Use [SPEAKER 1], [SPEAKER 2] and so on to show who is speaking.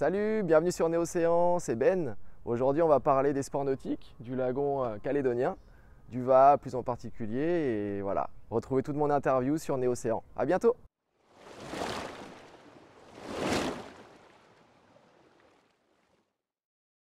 [SPEAKER 1] Salut, bienvenue sur Néocéan, c'est Ben. Aujourd'hui, on va parler des sports nautiques, du lagon euh, calédonien, du VA plus en particulier. Et voilà, retrouvez toute mon interview sur Néocéan. À bientôt!